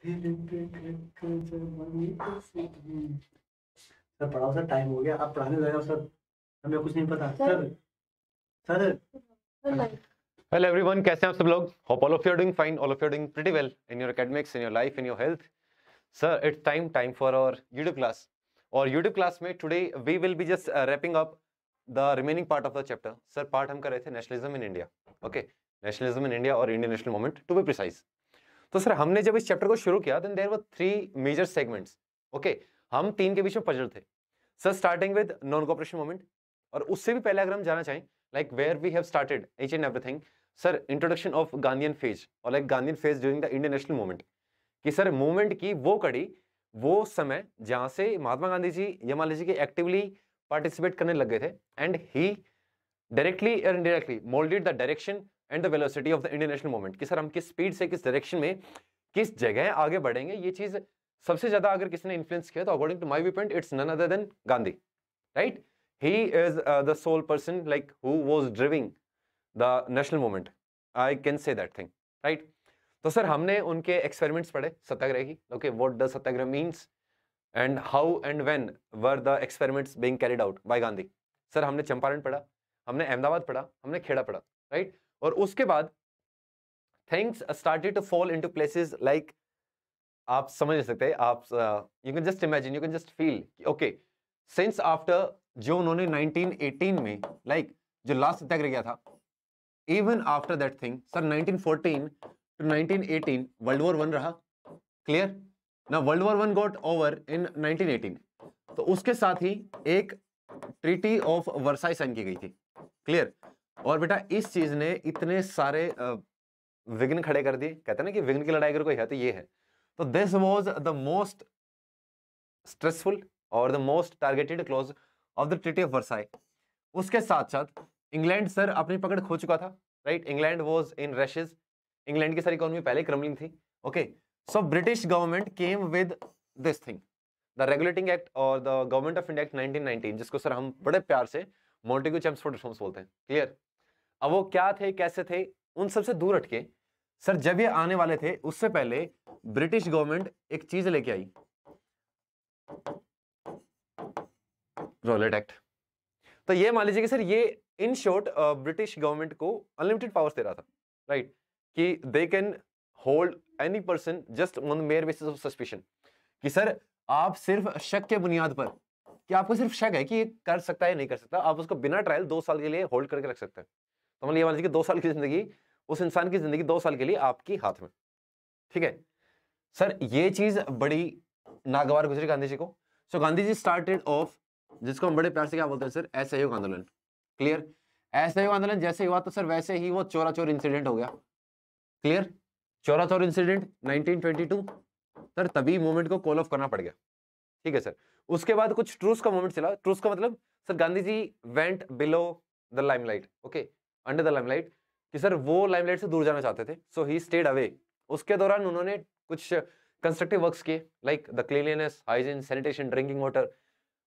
Sir पढ़ाओ sir time हो गया आप पढ़ाने लगे सर हमें कुछ नहीं पता सर सर Well everyone, कैसे हैं आप सब लोग hope all of you doing fine all of you doing pretty well in your academics in your life in your health sir it's time time for our YouTube class और YouTube class में today we will be just wrapping up the remaining part of the chapter sir part हम कर रहे थे nationalism in India okay nationalism in India और Indian national movement to be precise तो sir हमने जब इस चैप्टर को शुरू किया then there were three major segments okay हम तीन के बीच में पजल थे sir starting with non cooperation movement और उससे भी पहले अगर हम जाना चाहें like where we have started H and everything sir introduction of Gandhian phase और like Gandhian phase during the Indian national movement कि सर मूवमेंट की वो कड़ी वो समय जहाँ से महात्मा गांधी जी या मान लीजिए कि एक्टिवली पार्टिसिपेट करने लग गए थे एंड ही डायरेक्टली और indirectly moulded the direction and the velocity of the international movement कि सर हम किस स्पीड से किस डायरेक्शन में किस जगह आगे बढ़ेंगे ये चीज़ सबसे ज़्यादा अगर किसी ने इन्फ्लुएंस किया तो according to my view point it's none other than Gandhi right he is the sole person like who was driving the national movement I can say that thing right तो सर हमने उनके एक्सपेरिमेंट्स पढ़े सत्याग्रह की okay what the satyagraha means and how and when were the experiments being carried out by Gandhi sir हमने चंपारण पढ़ा हमने अहमदाबाद पढ़ा हमने खेड़ा पढ़ा राइट right? और उसके बाद things started to fall into places like आप समझ सकते हैं आप you can just imagine you can just feel okay since after जो उन्होंने 1918 में लाइक like, जो लास्ट तक रह गया था even after that thing sir 1914 to 1918 world war one रहा क्लियर ना world war one got over in 1918 तो उसके साथ ही एक ट्रीटी ऑफ वर्साई साइन की गई थी क्लियर और बेटा इस चीज ने इतने सारे विघ्न खड़े कर दिए कहते हैं ना कि विघ्न की लड़ाई अगर कोई है तो ये है तो this was the most stressful और the most targeted close of the treaty of Versailles उसके साथ साथ इंग्लैंड सर अपनी पकड़ खो चुका था right England was in rushes England की सारी इकोनॉमी पहले क्रमलिंग थी okay so British government came with this thing the regulating act और the government of India act 1919 जिसको सर हम बड़े प्यार से मॉन्टेग्यू चैम्सफोर्ड रिफॉर्म्स बोलते हैं क्लियर अब वो क्या थे कैसे थे उन सबसे दूर हटके सर जब ये आने वाले थे उससे पहले ब्रिटिश गवर्नमेंट एक चीज लेके आई रोलेट एक्ट तो ये मान लीजिए कि सर ये इन शॉर्ट ब्रिटिश गवर्नमेंट को अनलिमिटेड पावर्स दे रहा था राइट कि they can hold any person just on mere basis of suspicion कि सर आप सिर्फ शक के बुनियाद पर कि आपको सिर्फ शक है कि ये कर सकता है या नहीं कर सकता आप उसको बिना ट्रायल दो साल के लिए होल्ड करके रख सकते हैं तो मतलब ये मान लीजिए कि दो साल की जिंदगी उस इंसान की जिंदगी दो साल के लिए आपकी हाथ में ठीक है सर ये चीज बड़ी नागवार गुजरी गांधी जी को so so, Gandhi ji started off जिसको हम बड़े प्यार से क्या बोलते हैं सर असहयोग आंदोलन क्लियर असहयोग आंदोलन जैसे हुआ तो सर वैसे ही वो चोरा चोर इंसिडेंट हो गया clear Chaura Chauri incident nineteen sir तभी मूवमेंट को कॉल ऑफ करना पड़ गया ठीक है सर उसके बाद कुछ ट्रूस का मूवमेंट चला ट्रूस का मतलब sir Gandhi ji went below the limelight okay under the limelight कि सर वो लाइमलाइट से दूर जाना चाहते थे सो ही स्टेड अवे उसके दौरान उन्होंने कुछ कंस्ट्रक्टिव वर्क्स किए like the cleanliness hygiene sanitation drinking water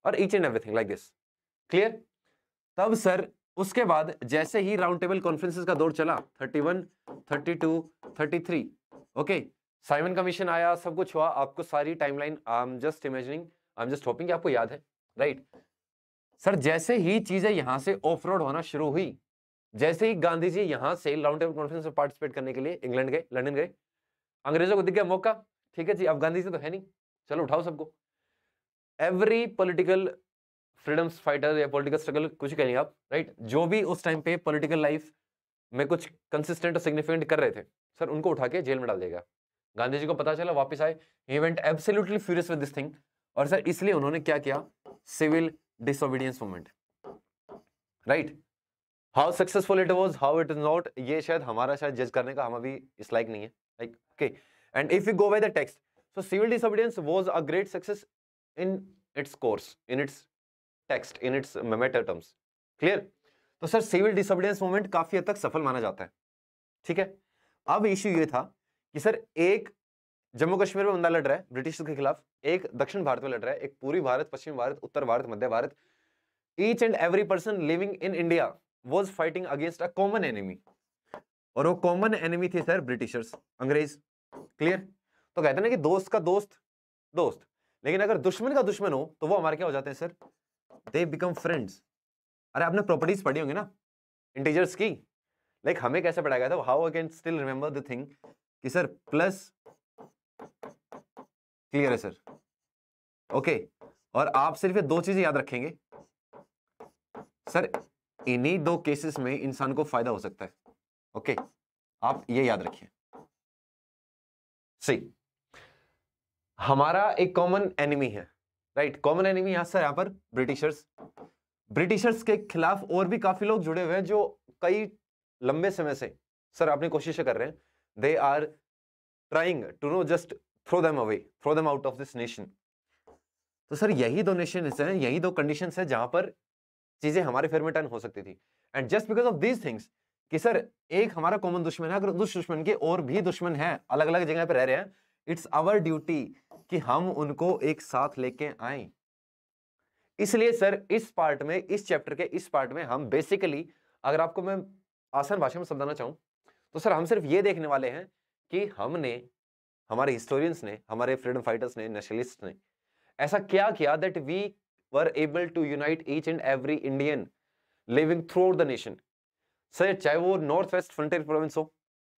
और each and everything like this clear तब सर उसके बाद जैसे ही राउंड टेबल कॉन्फ्रेंसिस का दौर चला 31, 32, 33, ओके साइमन कमीशन आया सब कुछ हुआ आपको सारी timeline I am just imagining I am just hoping आपको याद है राइट right? सर जैसे ही चीजें यहां से ऑफ रोड होना शुरू हुई जैसे ही गांधी जी यहां से लॉन्ग टेबल कॉन्फ्रेंस में पार्टिसिपेट करने के लिए इंग्लैंड गए लंडन गए अंग्रेजों को दिख गया मौका ठीक है जी अब गांधी जी तो है नहीं चलो उठाओ सबको एवरी पोलिटिकल फ्रीडम फाइटर या पोलिटिकल स्ट्रगल कुछ कहेंगे आप राइट जो भी उस टाइम पे पोलिटिकल लाइफ में कुछ कंसिस्टेंट और सिग्निफिकेंट कर रहे थे सर उनको उठा के जेल में डाल देगा गांधी जी को पता चला वापस आए he went absolutely furious with this thing और सर इसलिए उन्होंने क्या किया civil disobedience movement right how successful it was how it is not ये शायद हमारा शायद जज करने का हम अभी इस लाइक नहीं है like okay and if you go by the text so civil disobedience was a great success in its course in its text in its matter terms clear तो सर सिविल डिसोबीडियंस मूवमेंट काफी हद तक सफल माना जाता है ठीक है अब इश्यू ये था कि सर एक जम्मू कश्मीर में बंदा लड़ रहा है ब्रिटिश के खिलाफ एक दक्षिण भारत में लड़ रहा है एक पूरी भारत पश्चिम भारत उत्तर भारत मध्य Bharat each and every person living in India was fighting against a common enemy और वो कॉमन एनिमी थे सर ब्रिटिशर्स अंग्रेज क्लियर तो कहते ना कि दोस्त का दोस्त दोस्त लेकिन अगर दुश्मन का दुश्मन हो तो वो हमारे क्या हो जाते हैं सर दे बिकम फ्रेंड्स अरे आपने प्रॉपर्टीज पढ़ी होंगी ना इंटीजर्स की लाइक like, हमें कैसे पढ़ाया गया था how I can still remember the thing कि सर प्लस क्लियर है सर ओके okay. और आप सिर्फ ये दो चीजें याद रखेंगे सर इन्हीं दो केसेस में इंसान को फायदा हो सकता है ओके okay, आप ये याद रखिए सही हमारा एक कॉमन एनिमी है राइट कॉमन एनिमी यहां से यहां पर ब्रिटिशर्स ब्रिटिशर्स के खिलाफ और भी काफी लोग जुड़े हुए हैं जो कई लंबे समय से सर आपने कोशिश कर रहे हैं they are trying to no just throw them away throw them out of this nation तो सर यही दो नेशन हैं यही दो कंडीशन हैं जहां पर चीजें हमारे फेयर में टर्न हो सकती थी and just because of these things कि सर एक हमारा कॉमन दुश्मन है अगर उस दुश्मन के और भी दुश्मन है अलग अलग जगह पर रह रहे हैं इट्स आवर ड्यूटी कि हम उनको एक साथ लेके आए इसलिए सर इस पार्ट में इस चैप्टर के इस पार्ट में हम बेसिकली अगर आपको मैं आसान भाषा में समझाना चाहूं तो सर हम सिर्फ ये देखने वाले हैं कि हमने हमारे हिस्टोरियंस ने हमारे फ्रीडम फाइटर्स ने नेशनलिस्ट ने ऐसा क्या किया that we able to unite unite and every Indian living living throughout the nation. Sir चाहे वो नॉर्थ वेस्ट फ्रंटियर प्रोविंस हो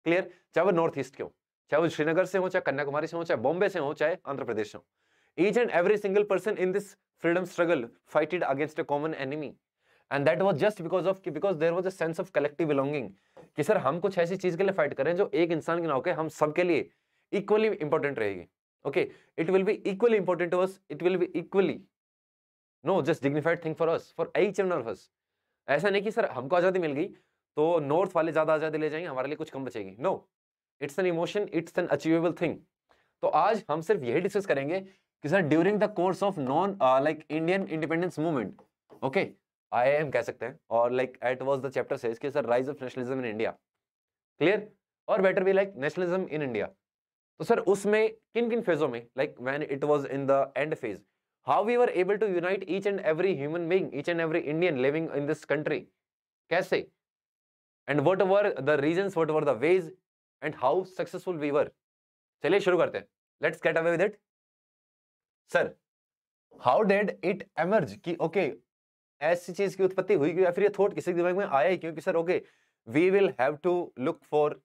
क्लियर चाहे वो नॉर्थ ईस्ट के हो चाहे वो श्रीनगर से हो चाहे कन्याकुमारी से हो चाहे बॉम्बे से हो चाहे आंध्र प्रदेश से हो each and every single person in this freedom struggle fighted against a common enemy and that was just because of because there was a sense of collective belonging कि सर हम कुछ ऐसी चीज के लिए फाइट करें जो एक इंसान के ना होकर हम सबके लिए इक्वली इंपॉर्टेंट रहेगी ओके इट विल भी equally important to us it will भी equally no just dignified thing for us for each and of us ऐसा नहीं कि सर हमको आज़ादी मिल गई तो नॉर्थ वाले ज़्यादा आज़ादी ले जाएंगे हमारे लिए कुछ कम बचेगी no it's an emotion it's an achievable thing तो आज हम सिर्फ यही डिस्कस करेंगे कि sir during the course of non like Indian independence movement okay I am कह सकते हैं और like it was the chapter से इसके sir rise of nationalism in India clear और बेटर भी लाइक नेशनलिज्म इन इंडिया तो सर उसमें किन किन फेजों में like when it was in the end phase how we are able to unite each and every human being each and every Indian living in this country कैसे and what are the reason what are the ways and how successful we are चलिए शुरू करते हैं let's get away with it sir how did it emerge कि okay ऐसी चीज की उत्पत्ति हुई या फिर ये थॉट किसी के दिमाग में आया ही क्योंकि sir okay we will have to look for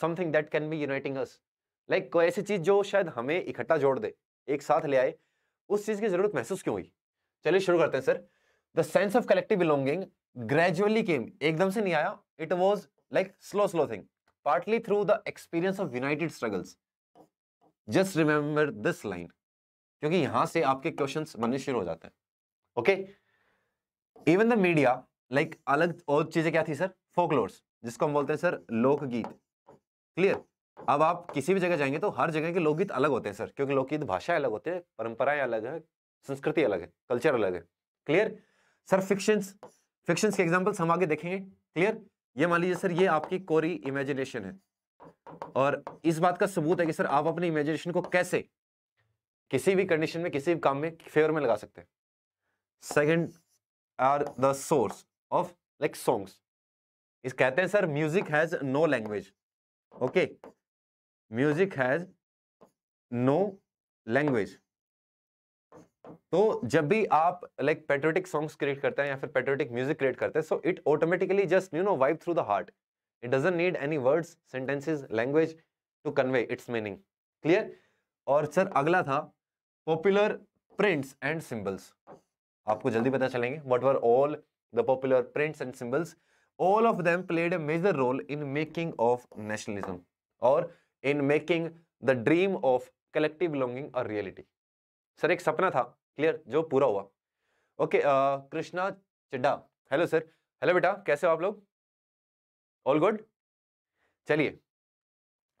something that can be uniting us like कोई ऐसी चीज जो शायद हमें इकट्ठा जोड़ दे एक साथ ले आए उस चीज की जरूरत महसूस क्यों हुई चलिए शुरू करते हैं sir the sense of collective belonging gradually came एकदम से नहीं आया it was like slow slow thing partly through the experience of united struggles just remember this line क्योंकि यहां से आपके क्वेश्चन बनने शुरू हो जाते हैं okay even the media like अलग और चीजें क्या थी सर फोकलोर्स जिसको हम बोलते हैं सर लोकगीत क्लियर अब आप किसी भी जगह जाएंगे तो हर जगह के लोकगीत अलग होते हैं सर क्योंकि लोकगीत भाषाएं अलग होती है परंपराएं अलग है संस्कृति अलग है कल्चर अलग है क्लियर सर फिक्शन फिक्शन के एग्जाम्पल्स हम आगे देखेंगे क्लियर ये मान लीजिए सर ये आपकी कोरी इमेजिनेशन है और इस बात का सबूत है कि सर आप अपनी इमेजिनेशन को कैसे किसी भी कंडीशन में किसी भी काम में फेवर में लगा सकते हैं second are the source of like songs इस कहते हैं sir music has no language okay music has no language तो जब भी आप लाइक पेट्रोटिक सॉन्ग्स क्रिएट करते हैं या फिर पेट्रोटिक म्यूजिक क्रिएट करते हैं so it automatically just you know vibe through the heart it doesn't need any words sentences language to convey its meaning clear और सर अगला था पॉपुलर प्रिंट्स एंड सिंबल्स आपको जल्दी पता चलेंगे what were all the popular prints and symbols all of them played a major role in making of nationalism और in making the dream of collective belonging और reality sir एक सपना था clear जो पूरा हुआ okay uh, Krishna Chadda hello sir hello बेटा कैसे हो आप लोग ऑल गुड चलिए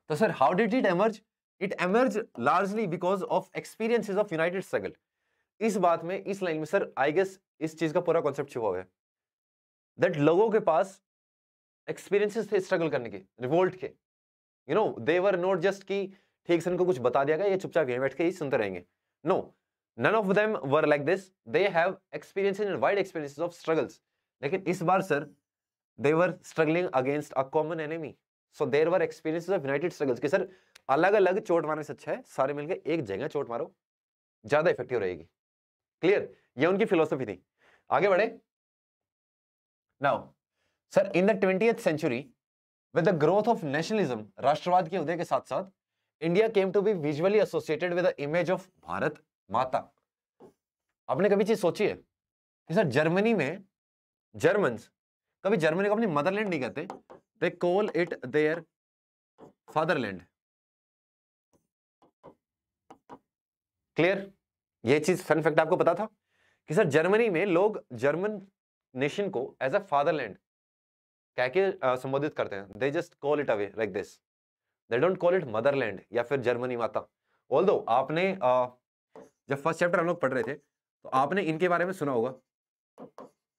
तो sir how did it emerge it emerge largely because of experiences of United struggle इस बात में इस लाइन में सर आई गेस इस चीज का पूरा कॉन्सेप्ट छुपा हुआ है दैट लोगों के पास एक्सपीरियंसिस थे स्ट्रगल करने के रिवोल्ट के you know they were not just की ठीक से इनको कुछ बता दिया गया ये चुपचाप यहीं बैठ के ही सुनते रहेंगे no none of them were like this they have experience in wide experience of struggles लेकिन इस बार sir they were struggling against a common enemy so there were experience of united struggles कि सर अलग अलग चोट मारने से अच्छा है सारे मिलकर एक जगह चोट मारो ज्यादा इफेक्टिव रहेगी क्लियर ये उनकी फिलोसफी थी आगे बढ़े now sir in the twenty century with the growth of राष्ट्रवाद के उदय के साथ साथ India came to be visually associated with image of Bharat Mata आपने कभी चीज सोची है कि सर जर्मनी में जर्मन कभी जर्मनी को अपनी मदरलैंड नहीं कहते they call it their fatherland clear ये चीज फन फैक्ट आपको पता था कि सर जर्मनी में लोग जर्मन नेशन को एज अ फादरलैंड कह के संबोधित करते हैं they just call it away like this they don't call it motherland या फिर जर्मनी माता ऑल आपने जब फर्स्ट चैप्टर हम लोग पढ़ रहे थे तो आपने इनके बारे में सुना होगा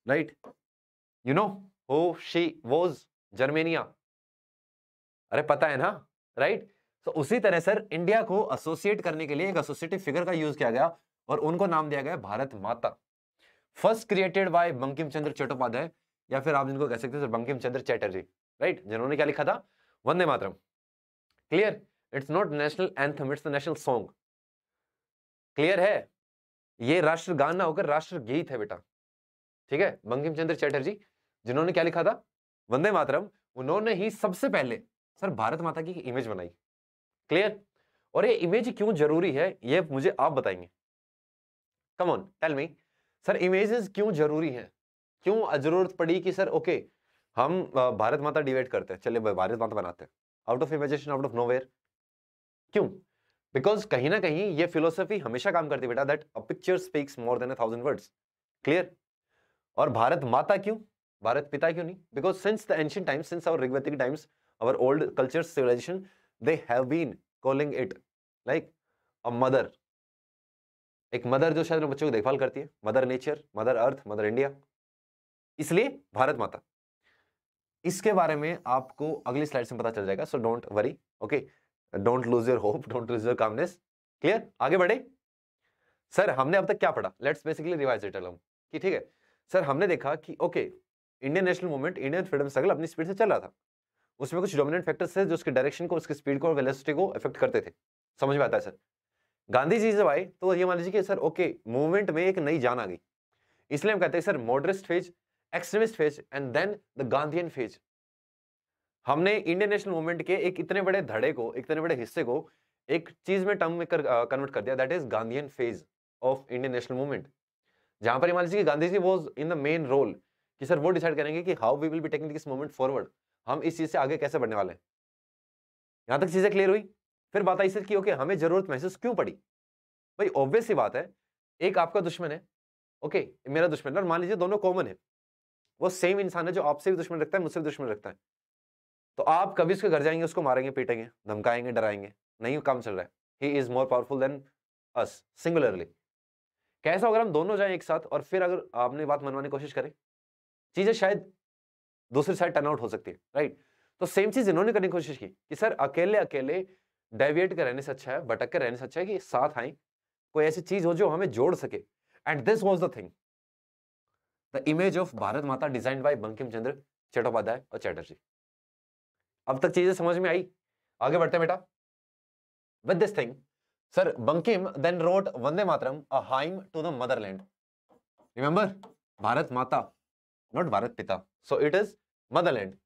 right you know who she was Germania अरे पता है ना राइट right? तो so, उसी तरह सर इंडिया को एसोसिएट करने के लिए एक एसोसिएटिव फिगर का यूज किया गया और उनको नाम दिया गया Bharat Mata first created by Bankim Chandra Chattopadhyay या फिर आप जिनको कह सकते हैं बंकिम चंद्र चैटर्जी राइट जिन्होंने क्या लिखा था Vande Mataram clear it's not national anthem it's national song clear है ये राष्ट्रगान ना होकर राष्ट्रगीत है बेटा ठीक है बंकिम चंद्र चैटर्जी जिन्होंने क्या लिखा था वंदे मातरम उन्होंने ही सबसे पहले सर भारत माता की इमेज बनाई क्लियर और ये इमेज क्यों जरूरी है ये मुझे आप बताएंगे come on tell me sir images क्यों जरूरी हैं क्यों जरूरत पड़ी कि सर ओके हम भारत माता डिवेट करते हैं चले भारत माता बनाते हैं out of imagination out of nowhere क्यों बिकॉज कहीं ना कहीं ये फिलोसफी हमेशा काम करती बेटा that a picture speaks more than a thousand words clear और भारत माता क्यों भारत पिता क्यों नहीं because since the ancient times since our Rigvedic times our old culture civilization they have been calling it like a mother एक मदर जो शायद बच्चों की देखभाल करती है mother nature mother earth mother India इसलिए भारत माता इसके बारे में आपको अगली स्लाइड से पता चल जाएगा so don't worry okay don't lose your hope don't lose your calmness clear आगे बढ़े सर हमने अब तक क्या पढ़ा लेट्स बेसिकली रिवाइज इट अलम कि ठीक है सर हमने देखा कि okay Indian national movement Indian freedom struggle अपनी स्पीड से चल रहा था उसमें कुछ डोमिनेंट फैक्टर्स थे जो उसके डायरेक्शन को उसके स्पीड को और वेलोसिटी को इफेक्ट करते थे समझ में आता है सर गांधी जी जब आए तो ये मान लीजिए कि सर ओके मूवमेंट में एक नई जान आ गई इसलिए हम कहते हैं sir moderates phase extremist phase and then the Gandhian phase हमने इंडियन नेशनल मूवमेंट के एक इतने बड़े धड़े को एक इतने बड़े हिस्से को एक चीज में टर्म में कन्वर्ट कर दिया that is Gandhian phase of Indian national movement जहां पर मान लीजिए Gandhi ji was in the main role कि सर वो डिसाइड करेंगे कि how we will be taking this movement forward हम इस चीज से आगे कैसे बढ़ने वाले हैं यहां तक चीजें क्लियर हुई फिर बात आई सर की ओके हमें जरूरत महसूस क्यों पड़ी भाई ऑब्वियस ही बात है एक आपका दुश्मन है ओके मेरा दुश्मन है और मान लीजिए दोनों कॉमन है वो सेम इंसान है जो आपसे भी दुश्मन रखता है मुझसे भी दुश्मन रखता है तो आप कभी उसके घर जाएंगे उसको मारेंगे पीटेंगे धमकाएंगे डराएंगे नहीं काम चल रहा है he is more powerful than us singularly कैसा अगर हम दोनों जाएं एक साथ और फिर अगर आपने बात मनवाने की कोशिश करें चीजें शायद दूसरी साइड टर्न आउट हो सकती है राइट तो सेम चीज इन्होंने करने की कोशिश की कि सर अकेले अकेले डेविएट के रहने से अच्छा है भटक के रहने से अच्छा है कि साथ आए कोई ऐसी चीज हो जो हमें जोड़ सके and this was the thing the image of Bharat Mata design by Bankim Chandra Chattopadhyay और चैटर्जी अब तक चीजें समझ में आई आगे बढ़ते बेटा with this thing sir Bankim then wrote Vande Mataram a hymn to the motherland remember Bharat Mata not Bharat Pita so it is motherland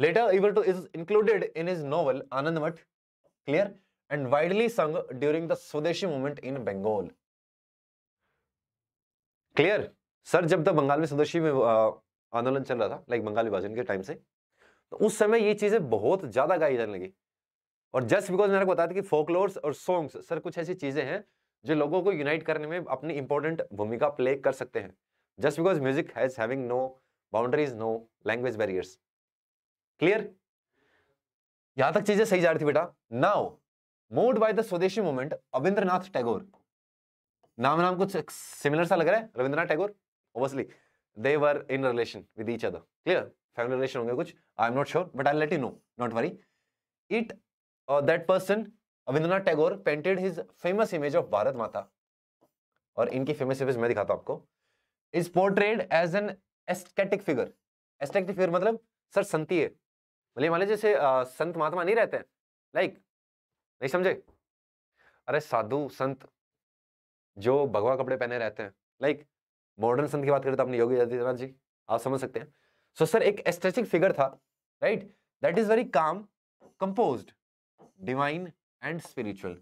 later to is included in is his Anand Math clear and widely sung during the Swadeshi movement in Bengal clear sir जब तक बंगाल में स्वदेशी में आंदोलन चल रहा था like Bengal विभाजन के टाइम से तो उस समय ये चीज़ें बहुत ज़्यादा गाई जाने लगी और जस्ट बिकॉज मैंने बताया था कि फोकलोर्स और सॉन्ग्स सर कुछ ऐसी चीज़ें हैं जो लोगों को यूनाइट करने में अपनी इंपॉर्टेंट भूमिका प्ले कर सकते हैं just because music has having no boundaries no language barriers clear यहां तक चीजें सही जा रही थी बेटा now moved by the Swadeshi movement Abanindranath Tagore नाम नाम कुछ सिमिलर सा लग रहा है Rabindranath Tagore obviously they were in relation with each other clear family relation honge kuch i am not sure but i'll let you know not worry it uh, that person avindranath Tagore painted his famous image of bharat mata aur inki famous image main dikhata hu aapko is portrayed as an aesthetic figure aesthetic figure matlab sir santi hai बोले मान jaise जैसे आ, संत महात्मा नहीं रहते हैं like अरे साधु संत जो भगवा कपड़े पहने रहते हैं लाइक मॉडर्न संत की बात करें तो आपने योगी आदित्यनाथ जी आप समझ सकते हैं सो so, सर एक एस्थेटिक फिगर था right that is very calm compose divine and spiritual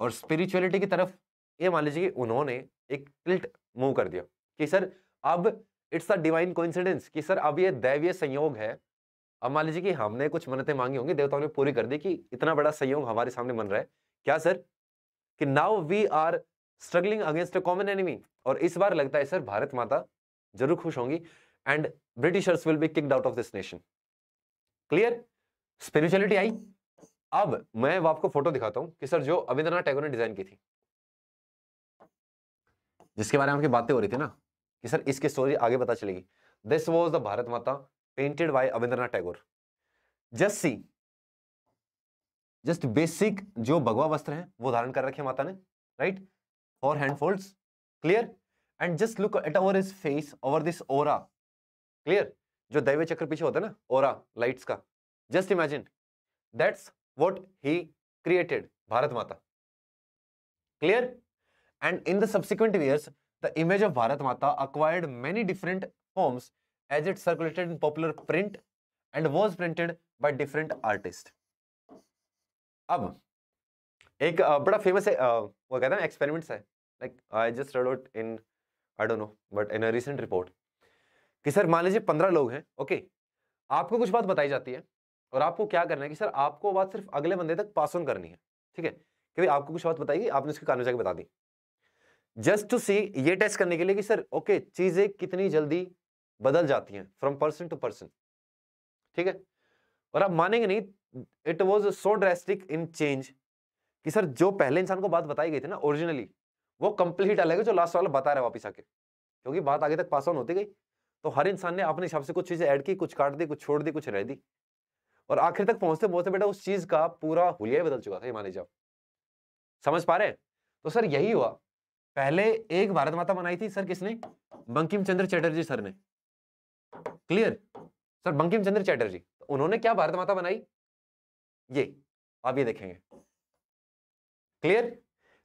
और स्पिरिचुअलिटी की तरफ ये मान लीजिए कि उन्होंने एक टिल्ट मूव कर दिया कि सर अब इट्स अ डिवाइन कोइंसिडेंस कि सर अब ये दैवीय संयोग है अब मान लीजिए कि हमने कुछ मन्नतें मांगी होंगी देवताओं ने पूरी कर दी कि इतना बड़ा संयोग हमारे सामने बन रहा है क्या सर कि now we are struggling against a common enemy और इस बार लगता है सर भारत माता जरूर खुश होंगी and Britishers will be kicked out of this nation clear spirituality I अब मैं आपको फोटो दिखाता हूं कि सर जो अविंद्रनाथ टैगोर ने डिजाइन की थी जिसके बारे में आपकी बातें हो रही थी ना कि सर इसकी स्टोरी आगे पता चलेगी this was the Bharat Mata painted by Abanindranath Tagore just see just basic जो भगवा वस्त्र है वो धारण कर रखे माता ने right right? or hand folds. Clear? And just look at over his face, over this aura. Clear? जो दैव चक्र पीछे होता है ना ओरा लाइट्स का just imagine that's what he created Bharat Mata clear and in the subsequent years the image of Bharat Mata acquired many different forms as it circulated in popular print and was printed by different artists. अब एक बड़ा famous वो कहते हैं experiments है like I just read out in I don't know but in a recent report कि sir मान लीजिए पंद्रह लोग हैं ओके आपको कुछ बात बताई जाती है और आपको क्या करना है कि सर आपको बात सिर्फ अगले बंदे तक पास ऑन करनी है ठीक है कि भाई आपको कुछ बात बताएगी आपने उसके कान में जाकर बता दी जस्ट टू सी ये टेस्ट करने के लिए कि सर ओके okay, चीज़ें कितनी जल्दी बदल जाती हैं फ्रॉम पर्सन टू पर्सन ठीक है और आप मानेंगे नहीं it was so drastic in change कि सर जो पहले इंसान को बात बताई गई थी ना ओरिजिनली वो कंप्लीट अलग है जो लास्ट वाला बता रहे वापिस आके क्योंकि बात आगे तक पास ऑन होती गई तो हर इंसान ने अपने हिसाब से कुछ चीज़ें ऐड की कुछ काट दी कुछ छोड़ दी कुछ रह दी और आखिर तक पहुंचते पहुंचते बेटा उस चीज़ का पूरा हुलिया ही बदल चुका था ये मान लीजिए समझ पा रहे तो सर यही हुआ पहले एक भारत माता बनाई थी सर किसने बंकिम चंद्र चैटर्जी सर ने क्लियर सर बंकिम चंद्र चैटर्जी तो उन्होंने क्या भारत माता बनाई ये आप ये देखेंगे क्लियर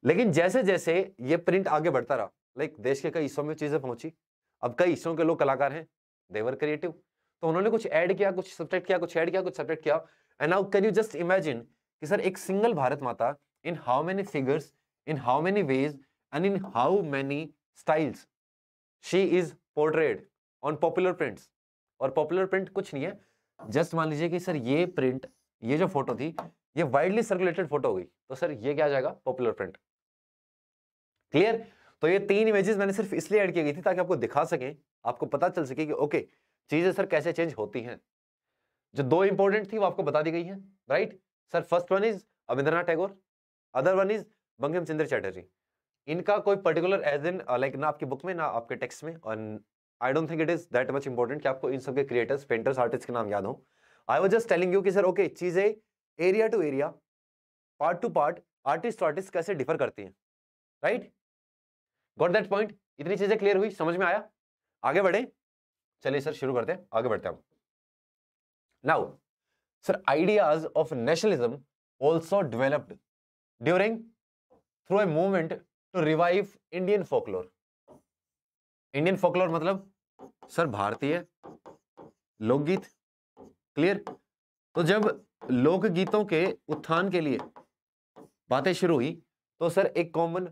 लेकिन जैसे जैसे ये प्रिंट आगे बढ़ता रहा लाइक देश के कई हिस्सों में चीज़ें पहुंची अब कई हिस्सों के लोग कलाकार हैं देवर क्रिएटिव तो उन्होंने कुछ ऐड किया कुछ सब्जेक्ट किया कुछ ऐड किया कुछ सब्जेक्ट किया and now can you just imagine कि सर एक single Bharat Mata in how many figures in how many ways and in how many styles she is portrayed on popular prints और पॉपुलर प्रिंट कुछ नहीं है just मान लीजिए कि सर ये प्रिंट ये जो फोटो थी ये वाइडली सर्कुलेटेड फोटो हुई तो सर ये क्या जाएगा पॉपुलर प्रिंट क्लियर तो ये तीन इमेजेस मैंने सिर्फ इसलिए ऐड की गई थी ताकि आपको दिखा सकें आपको पता चल सके कि ओके चीज़ें सर कैसे चेंज होती हैं जो दो इंपॉर्टेंट थी वो आपको बता दी गई है right sir first one is Abanindranath Tagore other one is Bankim Chandra Chatterjee इनका कोई पर्टिकुलर एज इन लाइक ना आपकी बुक में ना आपके टेक्स्ट में और I don't think it is that much important कि आपको इन सबके क्रिएटर्स पेंटर्स आर्टिस्ट के नाम याद हो I was just telling you कि सर ओके चीज़ें area to area part to part artist to artist कैसे डिफर करती हैं right right? Got that point इतनी चीजें क्लियर हुई समझ में आया आगे बढ़े चलिए सर शुरू करते हैं आगे बढ़ते हैं now sir ideas of nationalism also developed during through a movement to revive Indian folklore Indian folklore मतलब सर भारतीय लोकगीत क्लियर तो जब लोकगीतों के उत्थान के लिए बातें शुरू हुई तो सर एक common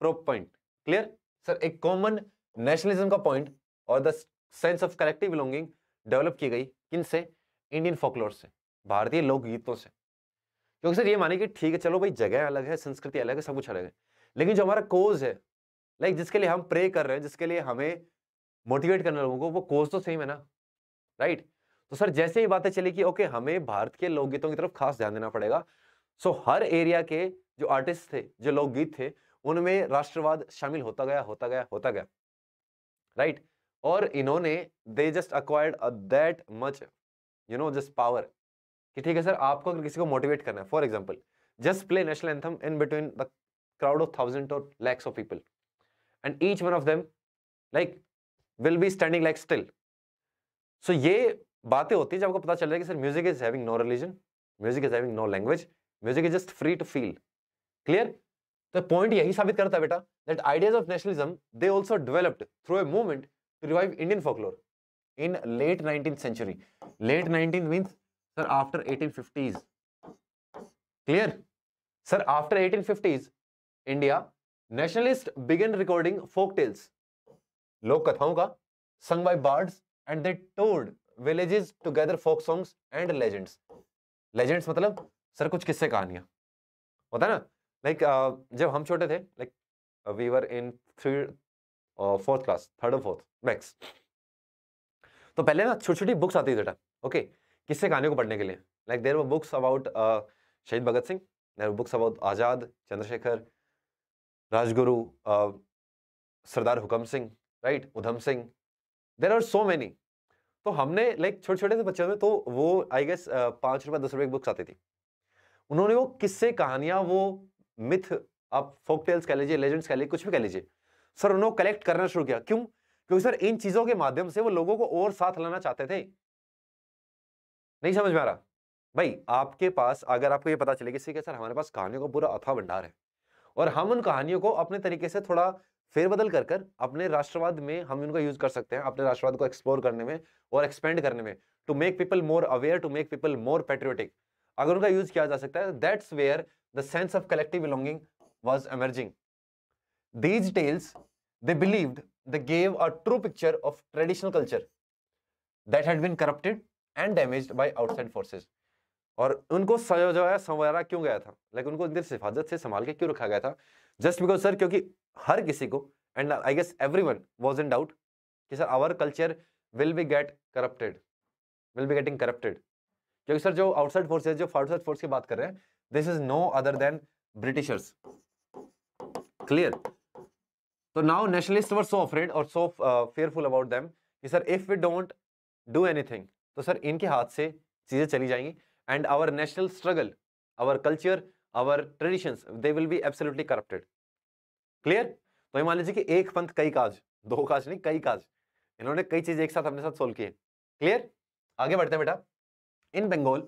prop point clear sir एक कॉमन नेशनलिज्म का पॉइंट और the sense of collective belonging develop की गई किन से इंडियन फोकलोर से भारतीय लोकगीतों से क्योंकि सर ये माने कि ठीक है चलो भाई जगह अलग है संस्कृति अलग है सब कुछ अलग है लेकिन जो हमारा कोज है लाइक जिसके लिए हम प्रे कर रहे हैं जिसके लिए हमें मोटिवेट करना लोगों को वो कोज तो सेम है ना राइट तो सर जैसे ही बातें चली कि ओके हमें भारत के लोकगीतों की तरफ खास ध्यान देना पड़ेगा सो हर एरिया के जो आर्टिस्ट थे जो लोकगीत थे उनमें राष्ट्रवाद शामिल होता गया होता गया होता गया राइट और इन्होंने they just acquired that much you know just power कि ठीक है सर आपको अगर किसी को मोटिवेट करना है for example just play national anthem in between the crowd of thousand और lakhs of people and each one of them like will be standing like still so ये बातें होती है जब आपको पता चल रहा है कि sir music is having no religion music is having no language music is just free to feel clear तो पॉइंट यही साबित करता है बेटा that ideas of nationalism they also developed through a movement to revive Indian folklore in late 19th century late 19th means sir after 1850s clear sir after 1850s India nationalist began recording folk tales लोक कथाओं का sung by bards and they told villages to gather folk songs and legends legends matlab sir kuch kisse kahaniyan hota hai like like, uh, जब हम छोटे थे like we were in three fourth class third और fourth max तो पहले ना छोटी छोटी बुक्स आती थी बेटा ओके किससे कहानी को पढ़ने के लिए लाइक देर वो books about Shaheed Bhagat Singh there books about Azad Chandrashekhar Rajguru uh, Sardar Hukam Singh right Udham Singh there are so many तो हमने लाइक छोटे छोटे से बच्चों में तो वो आई गेस uh, पाँच रुपये दस रुपये की बुक्स आती थी उन्होंने वो किससे कहानियाँ वो मिथ आप फोक टेल्स कह लीजिए लेजेंड्स कह लीजिए कुछ भी कह लीजिए सर उन्होंने कलेक्ट करना शुरू किया क्यों क्योंकि सर इन चीज़ों के माध्यम से वो लोगों को और साथ लाना चाहते थे नहीं समझ में आ रहा भाई आपके पास अगर आपको ये पता चले किसी के सर हमारे पास कहानियों का पूरा अथा भंडार है और हम उन कहानियों को अपने तरीके से थोड़ा फेरबदल कर कर अपने राष्ट्रवाद में हम उनका यूज कर सकते हैं अपने राष्ट्रवाद को एक्सप्लोर करने में और एक्सपेंड करने में to make people more aware to make people more patriotic अगर उनका यूज किया जा सकता है that's where the sense of collective belonging was emerging. These tales, they believed, they gave a true picture of traditional culture that had been corrupted and damaged by outside forces. और उनको जो है संवारा क्यों गया था लेकिन उनको इधर हिफाजत से संभाल के क्यों रखा गया था जस्ट बिकॉज सर क्योंकि हर किसी को and I guess every one was in doubt कि sir our culture will be get corrupted will be getting corrupted क्योंकि सर जो आउटसाइड फोर्सेज जो आउटसाइड फोर्स की बात कर रहे हैं this is no other than Britishers clear तो now nationalist were so afraid और सो फेयरफुल अबाउट दैम कि sir if we don't do anything तो सर इनके हाथ से चीज़ें चली जाएंगी and our national struggle our culture our tradition they will be absolutely corrupted clear तो ये मान लीजिए कि एक पंथ कई काज दो काज नहीं कई काज इन्होंने कई चीजें एक साथ अपने साथ सोल्व किए क्लियर आगे बढ़ते हैं बेटा इन बंगाल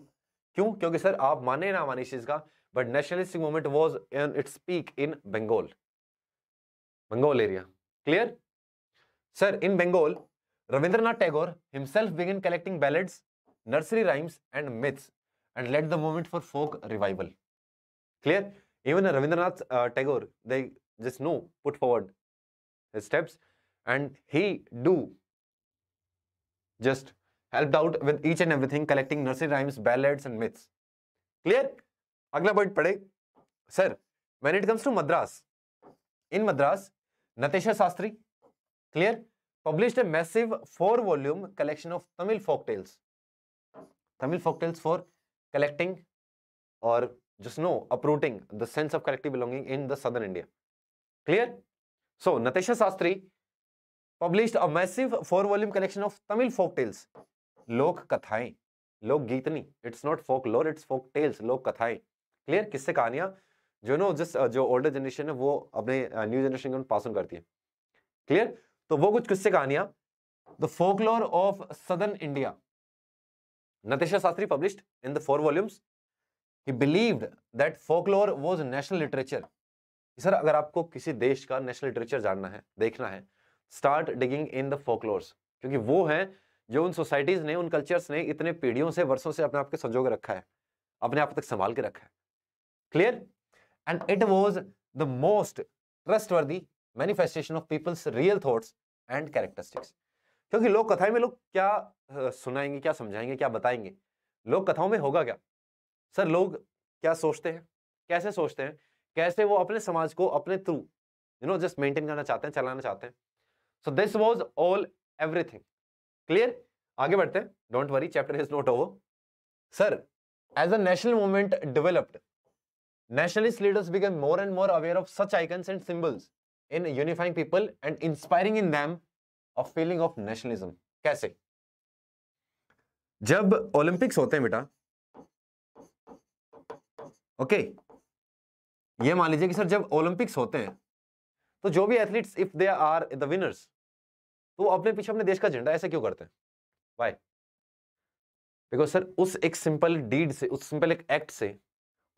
क्यों क्योंकि सर आप माने ना माने इस चीज का but nationalistic movement was in its peak in Bengal Bengal area clear sir in Bengal Rabindranath Tagore himself begin collecting ballads nursery rhymes and myths and led the movement for folk revival clear even Rabindranath Tagore they just know put forward steps and he do just helped out with each and everything, collecting nursery rhymes, ballads, and myths. Clear? Agla point pade. Sir, when it comes to Madras, in Madras, Natesha Sastri, clear, published a massive four-volume collection of Tamil folk tales. Tamil folk tales for collecting or just know, uprooting the sense of collective belonging in the southern India. Clear? So, Natesha Sastri published a massive four-volume collection of Tamil folk tales लोक कथाएं लोक गीतनी it's not फोक लोर it's folk tales लोक कथाएं clear किससे कहानियां जो no जिस जो ओल्डर जनरेशन है वो अपने न्यू जनरेशन को पास ऑन करती है क्लियर तो वो कुछ किससे कहानियां the folklore of southern India Natesa Sastri publish in the four volumes he believed that folklore was national literature sir अगर आपको किसी देश का नेशनल लिटरेचर जानना है देखना है start digging in the folklores क्योंकि वो है जो उन सोसाइटीज़ ने उन कल्चर्स ने इतने पीढ़ियों से वर्षों से अपने आप के संजोग रखा है अपने आप तक संभाल के रखा है clear and it was the most trustworthy manifestation of people's real thoughts and characteristics क्योंकि लोक कथाएं में लोग क्या सुनाएंगे क्या समझाएंगे क्या बताएंगे लोक कथाओं में होगा क्या सर लोग क्या सोचते हैं कैसे सोचते हैं कैसे वो अपने समाज को अपने through you know just maintain करना चाहते हैं चलाना चाहते हैं so this was all everything clear आगे बढ़ते हैं don't worry chapter is not over sir as a national movement developed nationalist leaders become more and more aware of such icons and symbols in unifying people and inspiring in them a feeling of nationalism कैसे जब Olympics होते हैं बेटा okay okay, ये मान लीजिए कि sir जब ओलंपिक्स होते हैं तो जो भी athletes if they are the winners तो अपने पीछे अपने देश का झंडा ऐसा क्यों करते हैं वाई बिकॉज सर उस एक सिंपल डीड से उस सिंपल एक एक्ट से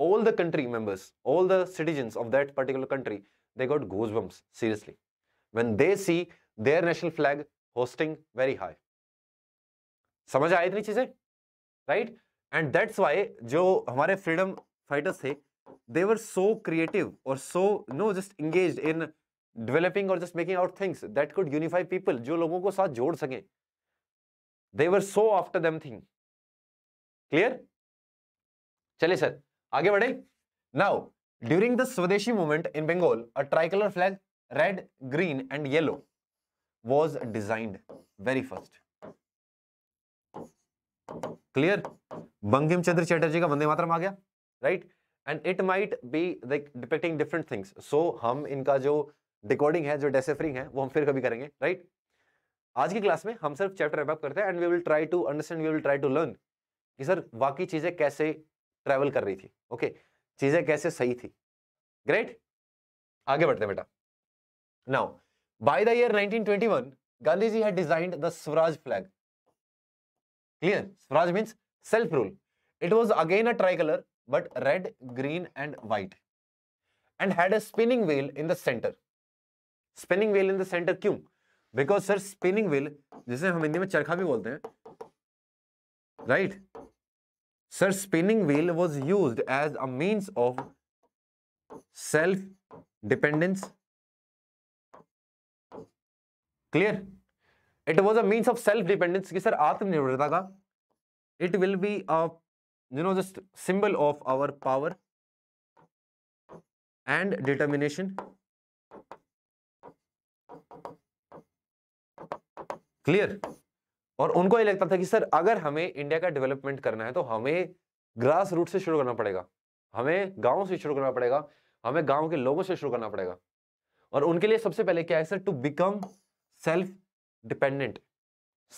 all the country members all the citizen of that particular country they got goosebumps seriously when they see their national flag hosting very high समझ आए इतनी चीजें राइट एंड दैट्स वाई जो हमारे freedom fighters थे दे वर so creative और so no just engage in developing और just making out things that could unify people जो लोगों को साथ जोड़ सकें they were so after them thing clear चलिए सर आगे बढ़े now during the Swadeshi movement in Bengal a tricolour flag red green and yellow was designed very first clear Bankim Chandra Chatterjee का वंदे मातरम आ गया right and it might be like depicting different things so हम इनका जो decoding है जो डेसेफरिंग है वो हम फिर कभी करेंगे राइट आज की क्लास में हम सिर्फ चैप्टर रेपअप करते हैं and we will try to understand we will try to learn कि सर बाकी चीज़ें कैसे ट्रेवल कर रही थी ओके चीज़ें कैसे सही थी ग्रेट आगे बढ़ते बेटा now by the year 1921 Gandhi ji had designed the Swaraj flag clear Swaraj means self rule it was again a tricolour but red green and white and had a spinning wheel in the centre spinning wheel in the centre क्यों because sir spinning wheel जिसे हम हिंदी में चरखा भी बोलते हैं right sir spinning wheel was use as a means of self dependence clear it was a means of self dependence कि sir आत्मनिर्भरता का it will be a you know just symbol of our power and determination clear और उनको ये लगता था कि sir अगर हमें इंडिया का डेवलपमेंट करना है तो हमें ग्रास रूट से शुरू करना पड़ेगा हमें गाँव से शुरू करना पड़ेगा हमें गाँव के लोगों से शुरू करना पड़ेगा और उनके लिए सबसे पहले क्या है sir to become self dependent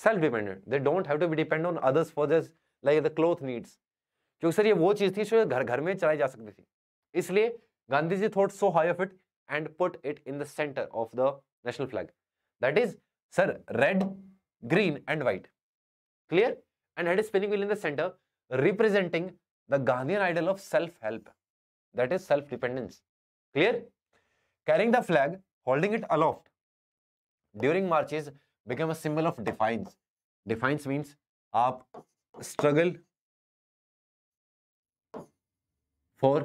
self dependent they don't have to be depend on others for like the cloth needs क्योंकि सर ये वो चीज़ थी जो घर घर में चलाई जा सकती थी इसलिए Gandhi ji thought so high of it and put it in the centre of the national flag that is Sir, red, green and white. Clear? And had a spinning wheel in the center representing the Ghanaian ideal of self-help. That is self-dependence. Clear? Carrying the flag, holding it aloft during marches became a symbol of defiance. Defiance means आप struggle for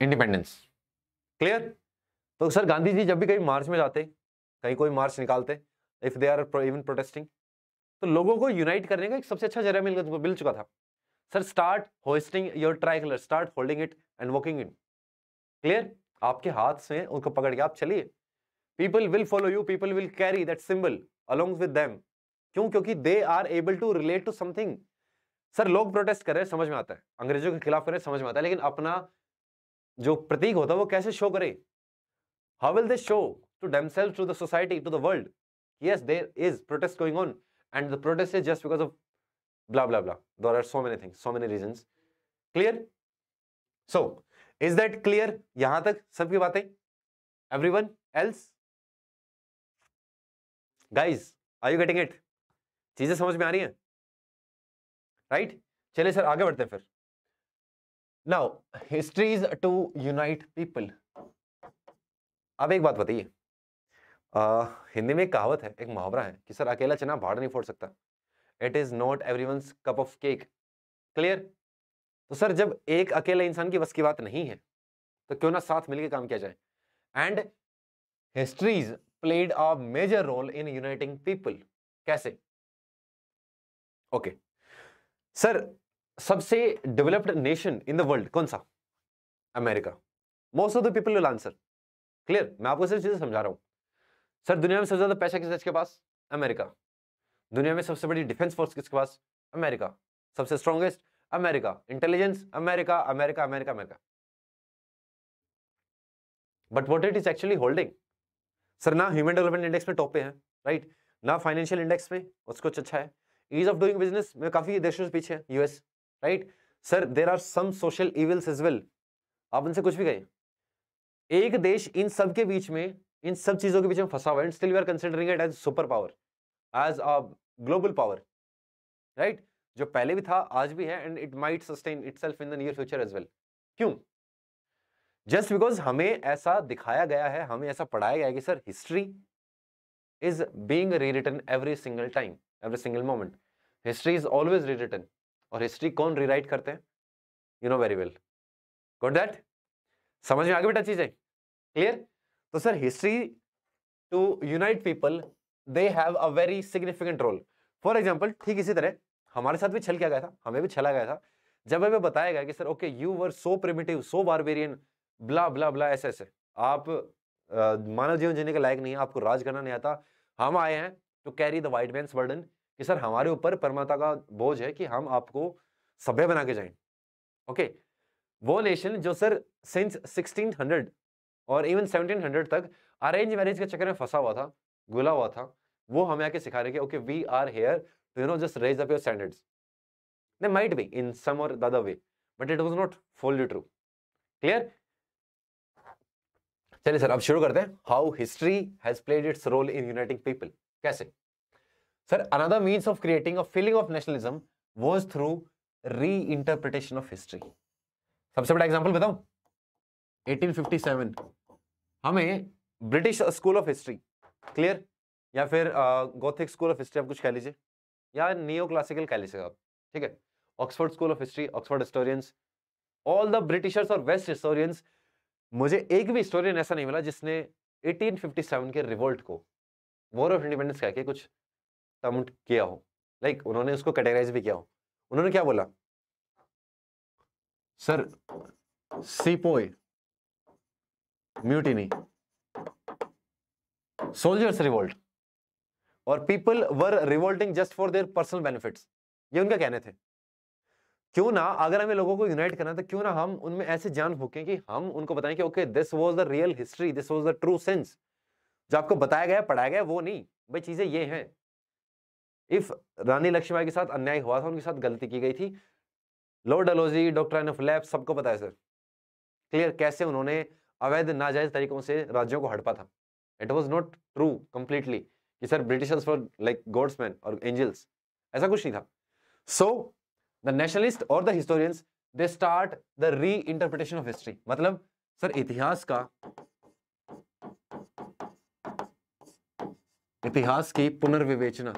independence. Clear? तो sir Gandhi ji जब भी कहीं मार्च में जाते कहीं कोई march निकालते if they are even protesting तो लोगों को यूनाइट करने का एक सबसे अच्छा जरिया मिल गया मिल चुका था sir start hoisting your tricolour start holding it and walking it clear आपके हाथ से उनको पकड़ के आप चलिए people will follow you people will carry that symbol along with them क्यों क्योंकि they are able to relate to something sir लोग प्रोटेस्ट कर रहे हैं समझ में आता है अंग्रेजों के खिलाफ कर रहे हैं समझ में आता है लेकिन अपना जो प्रतीक होता है वो कैसे शो करे How will they show to themselves, to the society, to the world? Yes, there is protest going on, and the protest is just because of blah, blah, blah. There are so many things, so many reasons. Clear? So, is that clear? यहां तक सबकी बातें everyone else guys are you getting it चीजें समझ में आ रही हैं right right? चलिए सर आगे बढ़ते हैं फिर now histories to unite people अब एक बात बताइए हिंदी में एक कहावत है एक मुहावरा है कि सर अकेला चना भाड़ नहीं फोड़ सकता it is not every cup of cake clear तो सर जब एक अकेले इंसान की बस की बात नहीं है तो क्यों ना साथ मिलकर काम किया जाए and history's played a major role in uniting people कैसे ओके okay. सर सबसे developed nation in the world कौन सा America most of the people will answer clear मैं आपको सिर्फ चीजें समझा रहा हूँ सर दुनिया में सबसे ज्यादा पैसा किस देश के पास अमेरिका दुनिया में सबसे बड़ी डिफेंस फोर्स किसके पास अमेरिका सबसे strongest America intelligence America America America America but what it is actually holding sir ना ह्यूमन डेवलपमेंट इंडेक्स में टॉप पे है राइट right? ना फाइनेंशियल इंडेक्स में उसको अच्छा है ईज ऑफ डूइंग बिजनेस में काफी देशों से पीछे है US right sir there are some social evils as well आप उनसे कुछ भी कहें एक देश इन सब के बीच में इन सब चीजों के बीच में फंसा हुआ है and still we are considering it as super power as a global power right जो पहले भी था आज भी है and it might sustain itself in the near future as well क्यों जस्ट बिकॉज हमें ऐसा दिखाया गया है हमें ऐसा पढ़ाया गया है कि sir history is being rewritten every single time every single moment history is always rewritten और हिस्ट्री कौन रीराइट करते हैं you know very well got that समझ में आगे बेटा चीजें क्लियर तो sir history to unite people they have a very significant role for example ठीक इसी तरह हमारे साथ भी छल किया गया था हमें भी छला गया था जब हमें बताया गया कि sir okay you were so primitive so barbarian blah blah blah ऐसे ऐसे आप मानव जीवन जीने के लायक नहीं है आपको राज करना नहीं आता हम आए हैं to carry the white man's burden कि सर हमारे ऊपर परमाता का बोझ है कि हम आपको सभ्य बना के जाए ओके वो नेशन जो सर सिंस 1600 और इवन 1700 तक अरेंज मैरिज के चक्कर में फंसा हुआ था गुला हुआ था वो हमें आके सिखा रहे कि okay we are here to you know just raise up your standards they might be in some or the other way but it was not fully true clear चलिए सर अब शुरू करते हैं how history has played its role in uniting people कैसे sir another means of creating a feeling of nationalism was through reinterpretation of history सबसे बड़ा example fifty 1857 हमें British school of history clear या फिर गौथिक school of history आप कुछ कह लीजिए या नियो क्लासिकल कह लीजिएगा आप ठीक है Oxford school of history Oxford historians all the Britishers और वेस्ट हिस्टोरियंस मुझे एक भी हिस्टोरियन ऐसा नहीं मिला जिसने 1857 के रिवोल्ट को वॉर ऑफ इंडिपेंडेंस कह के कुछ टर्म किया हो लाइक like, उन्होंने उसको कैटेगराइज भी किया हो उन्होंने क्या बोला sir sepoy mutiny soldiers revolt और people were revolting just for their personal benefits ये उनका कहने थे क्यों ना अगर हमें लोगों को यूनाइट करना था तो क्यों ना हम उनमें ऐसे जान फूकें कि हम उनको बताएं कि okay this was the real history this was the true sense जो आपको बताया गया पढ़ाया गया वो नहीं भाई चीजें ये हैं इफ रानी लक्ष्मीबाई के साथ अन्याय हुआ था उनके साथ गलती की गई थी लॉर्ड डलोजी डॉक्टर लैब सबको पता है सर क्लियर कैसे उन्होंने अवैध नाजायज तरीकों से राज्यों को हड़पा था it was not true completely कि sir Britishers for like man और एंजल्स ऐसा कुछ नहीं था सो द नेशनलिस्ट और the historians they start the reinterpretation of history मतलब सर इतिहास का इतिहास की पुनर्विवेचना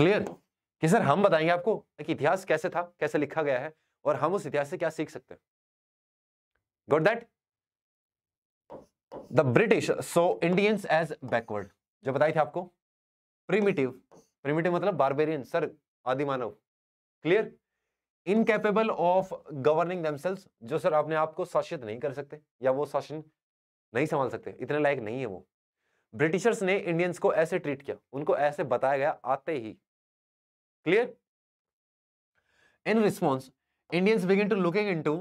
क्लियर कि सर हम बताएंगे आपको कि इतिहास कैसे था कैसे लिखा गया है और हम उस इतिहास से क्या सीख सकते हैं good that the British saw Indians as backward जो बताई थी आपको प्रिमिटिव प्रिमिटिव मतलब बारबेरियन सर आदि मानव clear incapable of governing themselves जो सर अपने आपको शासित नहीं कर सकते या वो शासन नहीं संभाल सकते इतने लायक नहीं है वो ब्रिटिशर्स ने इंडियंस को ऐसे ट्रीट किया उनको ऐसे बताया गया आते ही clear in response indians begin to looking into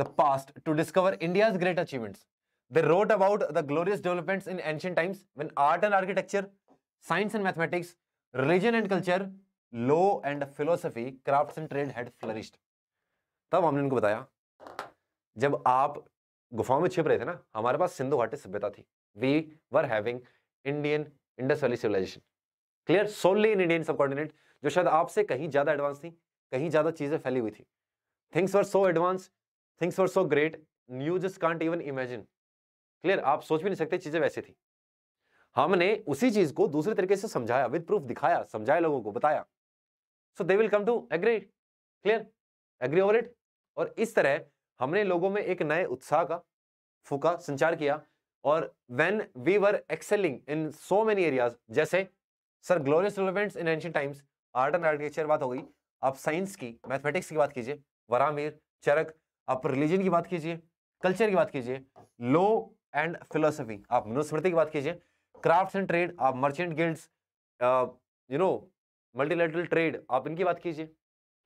the past to discover india's great achievements they wrote about the glorious developments in ancient times when art and architecture science and mathematics religion and culture law and philosophy crafts and trade had flourished तब हमने उनको बताया जब आप गुफाओं में छिप रहे थे ना हमारे पास सिंधु घाटी सभ्यता थी we were having Indian Indus valley civilisation clear so only in Indian subcontinent जो शायद आपसे कहीं ज़्यादा एडवांस थी कहीं ज़्यादा चीज़ें फैली हुई थी things were so advance things were so great news can't even imagine clear आप सोच भी नहीं सकते चीज़ें वैसे थी हमने उसी चीज़ को दूसरे तरीके से समझाया विद प्रूफ दिखाया समझाया लोगों को बताया so they will come to agree clear agree over it और इस तरह हमने लोगों में एक नए उत्साह का फूका संचार किया और when we were excelling in so many areas जैसे sir glorious developments in ancient times art and architecture बात हो गई आप साइंस की मैथमेटिक्स की बात कीजिए वरामीर चरक आप रिलीजन की बात कीजिए कल्चर की बात कीजिए लो एंड फिलोसफी आप मनुस्मृति की बात कीजिए क्राफ्ट एंड ट्रेड आप merchant guilds you know multilateral trade आप इनकी बात कीजिए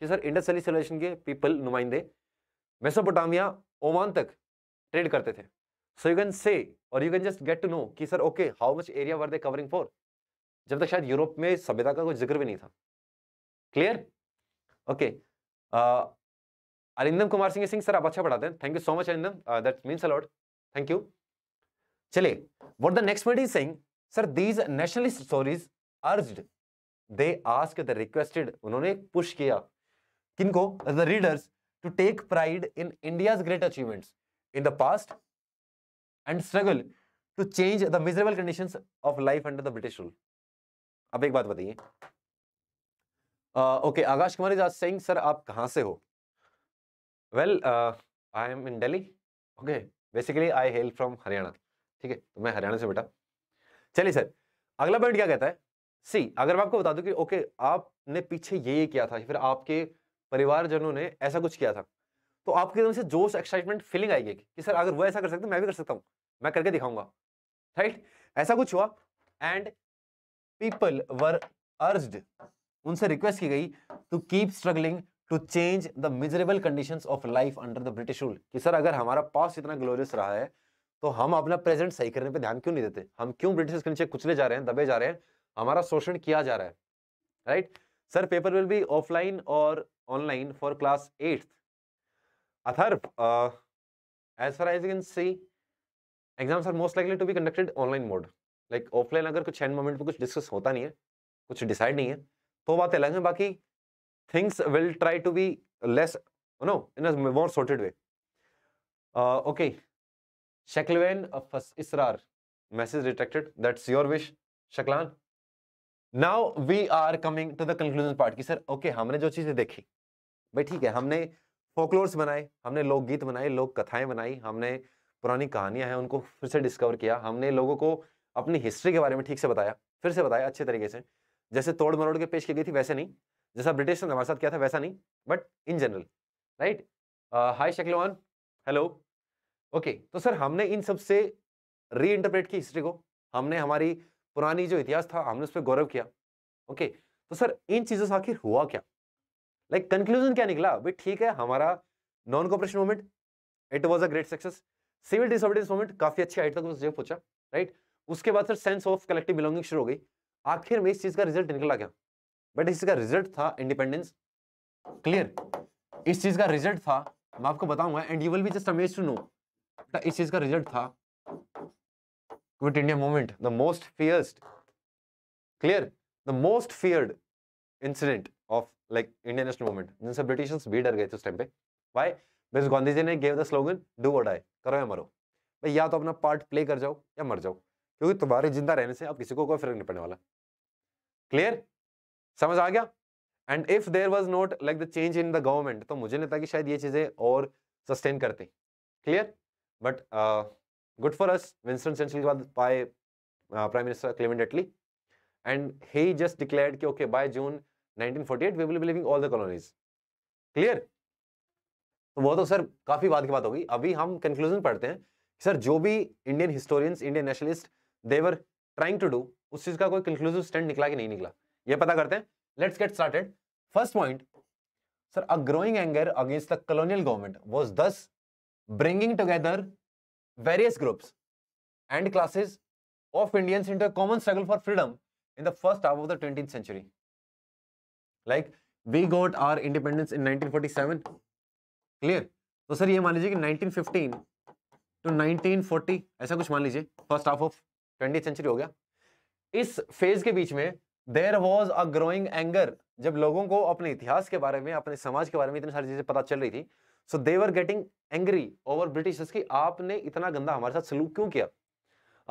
कि सर इंडस वैली सिविलाइजेशन के पीपल नुमाइंदे मेसोपोटामिया ओमान तक ट्रेड करते थे सो यू कैन से और you can just get to know कि sir okay how much area were they covering for जब तक शायद यूरोप में सभ्यता का कोई जिक्र भी नहीं था clear okay Arindam Kumar Singh Singh sir आप अच्छा पढ़ाते हैं thank you so much Arindam that means a lot thank you चलिए what the next minute is saying sir these nationalist stories urged they ask the requested उन्होंने पुश किया किनको the readers to take pride in India's great achievements in the past and struggle to change the miserable condition of life under the British rule अब एक बात बताइए okay आकाश कुमारी आज Singh sir आप कहाँ से हो well I am in Delhi okay basically I hail from Haryana ठीक है तो मैं हरियाणा से बेटा चलिए सर अगला पॉइंट क्या कहता है सी अगर मैं आपको बता दूं कि ओके okay, आपने पीछे ये ये किया था फिर आपके परिवारजनों ने ऐसा कुछ किया था तो आपके एकदम से जोश एक्साइटमेंट फीलिंग आएगी कि सर अगर वो ऐसा कर सकते मैं भी कर सकता हूँ मैं करके दिखाऊंगा राइट ऐसा कुछ हुआ एंड पीपल वर अर्ज उनसे रिक्वेस्ट की गई to keep struggling to change the miserable condition of life under the British rule कि सर अगर हमारा पास इतना ग्लोरियस रहा है तो हम अपना प्रेजेंट सही करने पे ध्यान क्यों नहीं देते हम क्यों ब्रिटिश के नीचे कुचले जा रहे हैं दबे जा रहे हैं हमारा शोषण किया जा रहा है right sir paper will be offline और online for class eighth other as far as can see exams are most likely to be conducted online mode like offline अगर कुछ एंड मोमेंट पर कुछ डिस्कस होता नहीं है कुछ डिसाइड नहीं है तो बात अलग है बाकी things will try to be less no in more sorted way okay शक्लवेन Israr message detected that's your wish शक्लान now we are coming to the conclusion part की सर ओके okay, हमने जो चीज़ें देखी भाई ठीक है हमने फोकलोर्स बनाए हमने लोकगीत बनाए लोक कथाएं बनाई हमने पुरानी कहानियां हैं उनको फिर से डिस्कवर किया हमने लोगों को अपनी हिस्ट्री के बारे में ठीक से बताया फिर से बताया अच्छे तरीके से जैसे तोड़ मरोड़ के पेश की गई थी वैसे नहीं जैसा ब्रिटिश ने हमारे साथ किया था वैसा नहीं but in general right hi शक्लवान हेलो ओके तो सर हमने इन सब से री इंटरप्रेट की हिस्ट्री को हमने हमारी पुरानी जो इतिहास था हमने उस पर गौरव किया ओके okay, तो सर इन चीज़ों से आखिर हुआ क्या लाइक like, कंक्लूजन क्या निकला भाई ठीक है हमारा non cooperation movement it was a great success civil disobedience movement काफ़ी अच्छी आइट तक मुझे पूछा राइट उसके बाद sir sense of collective belonging शुरू हो गई आखिर में इस चीज का रिजल्ट निकला क्या बट इसका रिजल्ट था इंडिपेंडेंस क्लियर इस चीज का रिजल्ट था मैं आपको बताऊंगा and you will be just amaze to know इस चीज का रिजल्ट था quit India movement the most fiercest clear the most feared incident of like Indian national movement जिनसे ब्रिटिशंस भी डर गए थे उस टाइम पे वाई बिकॉज गांधी जी ने gave the slogan do or die करो या मरो भाई या तो अपना पार्ट प्ले कर जाओ या मर जाओ क्योंकि तुम्हारे जिंदा रहने से अब किसी को कोई फर्क नहीं पड़ने वाला क्लियर समझ आ गया and if there was not like the change in the government तो मुझे नहीं था कि शायद ये चीजें और सस्टेन करती clear but good for us Winston Churchill के बाद पाए prime minister Clement Attlee and he just declared कि okay by June 1948 we will be leaving all the colonies clear तो वो तो सर काफी बात की बात होगी अभी हम कंक्लूजन पढ़ते हैं सर जो भी Indian historians Indian nationalist they were trying to do उस चीज का कोई कंक्लूसिव स्टैंड निकला कि नहीं निकला ये पता करते हैं let's get started first point sir a growing anger against the colonial government was thus bringing together various groups and classes of Indians into a common struggle for freedom in the first half of the 20th century. Like we got our independence in 1947. Clear? तो sir ये मान लीजिए कि 1915 to 1940 ऐसा कुछ मान लीजिए first half of twenty century हो गया इस फेज के बीच में there was a growing anger जब लोगों को अपने इतिहास के बारे में अपने समाज के बारे में इतनी सारी चीजें पता चल रही थी so they were getting angry over Britishers की आपने इतना गंदा हमारे साथ सलूक क्यों किया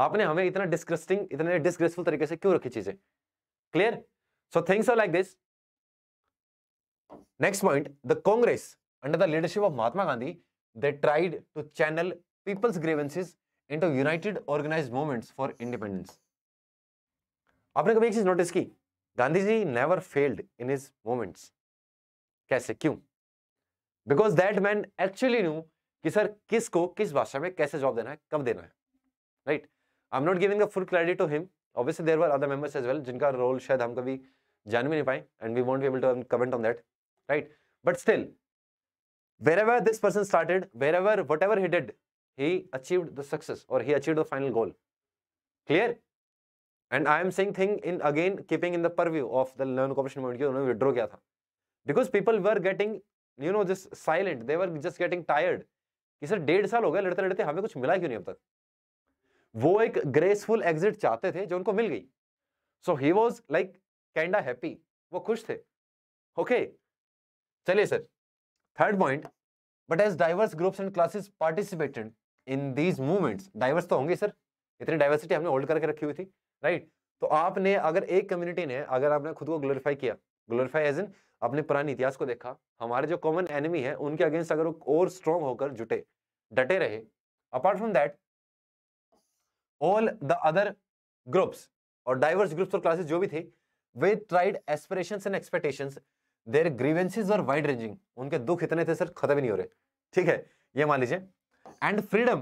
आपने हमें इतना डिस्कस्टिंग इतने डिस्क्रेसफुल तरीके से क्यों रखी चीजें clear so things are like this next point the Congress under the leadership of Mahatma Gandhi they tried to channel people's grievances into united organise movements for independence आपने कभी एक चीज नोटिस की Gandhi ji never failed in his movements कैसे क्यों because that man actually knew कि sir किस को किस भाषा में कैसे जॉब देना है कब देना है right I am not giving a full credit to him obviously there were other members as well जिनका रोल शायद हम कभी जान भी नहीं पाए and we won't be able to comment on that right but still wherever wherever this person started wherever whatever he did he achieved the success or he achieved the final goal clear and i am saying thing in again keeping in the purview of the learn cooperation movement ki unhone withdraw kiya tha because people were getting you know just silent they were just getting tired कि sir डेढ़ साल हो गया लड़ते लड़ते हमें कुछ मिला क्यों नहीं अब तक वो एक ग्रेसफुल एग्जिट चाहते थे जो उनको मिल गई so he was like kinda happy वो खुश थे ओके okay. चलिए sir third point but as diverse groups and classes participated in these movements diverse तो होंगे सर इतनी डाइवर्सिटी हमने होल्ड करके रखी हुई थी राइट तो आपने अगर एक कम्युनिटी ने अगर आपने खुद को ग्लोरीफाई किया ग्लोरीफाई एज इन अपने पुराने इतिहास को देखा हमारे जो कॉमन एनिमी है उनके अगेंस्ट अगर वो और स्ट्रॉन्ग होकर जुटे डटे रहे apart from that all the other groups और डाइवर्स ग्रुप्स और क्लासेस जो भी थे वे tried aspiration and expectation there grievances और वाइड रेंजिंग उनके दुख इतने थे सर खत्म ही नहीं हो रहे ठीक है ये मान लीजिए and freedom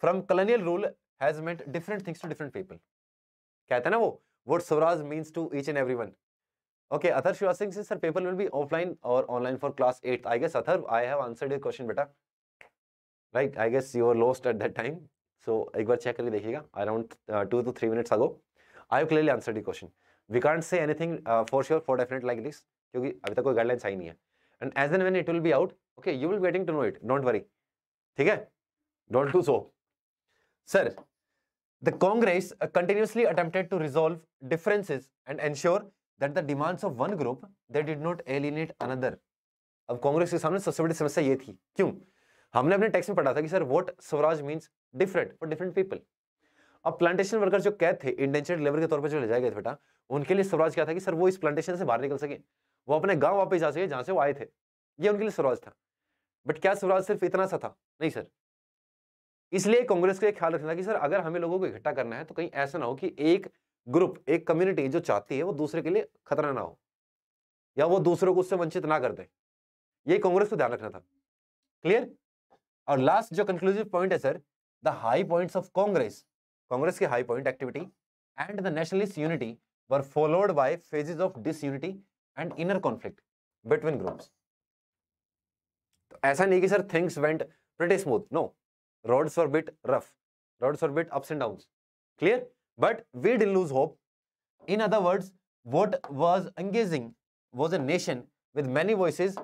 from colonial rule has meant different things to different people कहते हैं ना वो word Swaraj means to each and every one okay Athar Shiva Singh sir paper will be offline और online for class eight I guess Athar I have answered your question बेटा right I guess you are lost at that time so एक बार check करके देखिएगा around two to three minutes ago I have clearly answered your question we can't say anything for sure for definite like this क्योंकि अभी तक कोई guidelines आई नहीं है and as an when it will be out okay you will waiting to know it don't worry ठीक है Don't do so. Sir, the Congress uh, continuously attempted to resolve differences and ensure that the demands of one group they did not alienate another. अब कांग्रेस के सामने सबसे बड़ी समस्या ये थी क्यों हमने अपने टेक्स्ट में पढ़ा था कि sir what Swaraj means different for different people अब प्लांटेशन वर्कर जो कैद थे इंडेंचर्ड लेबर के तौर पर जो ले जाए गए थे बेटा उनके लिए स्वराज क्या था कि सर वो इस प्लांटेशन से बाहर निकल सके वो अपने गांव वापस जा सके जहाँ से वो आए थे ये उनके लिए स्वराज था बट क्या स्वराज सिर्फ इतना सा था नहीं सर इसलिए कांग्रेस को ख्याल रखना कि सर अगर हमें लोगों को इकट्ठा करना है तो कहीं ऐसा ना हो कि एक ग्रुप एक कम्युनिटी जो चाहती है वो दूसरे के लिए खतरा ना हो या वो दूसरों को उससे वंचित ना कर दे ये कांग्रेस को ध्यान रखना था क्लियर और लास्ट जो कंक्लूसिव पॉइंट है sir the high points of Congress Congress के high point activity and the nationalist unity were followed by phases of disunity and inner conflict between groups तो ऐसा नहीं कि sir things went pretty smooth no rods were bit rough. Rods were bit ups and downs. Clear? But we didn't lose hope. In other words, what was engaging was a nation with many voices